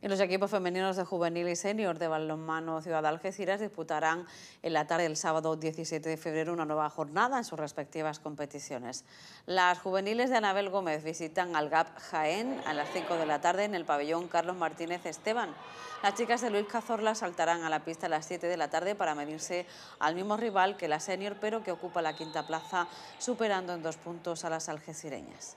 Y los equipos femeninos de juvenil y senior de balonmano Ciudad Algeciras disputarán en la tarde del sábado 17 de febrero una nueva jornada en sus respectivas competiciones. Las juveniles de Anabel Gómez visitan al GAP Jaén a las 5 de la tarde en el pabellón Carlos Martínez Esteban. Las chicas de Luis Cazorla saltarán a la pista a las 7 de la tarde para medirse al mismo rival que la senior, pero que ocupa la quinta plaza, superando en dos puntos a las algecireñas.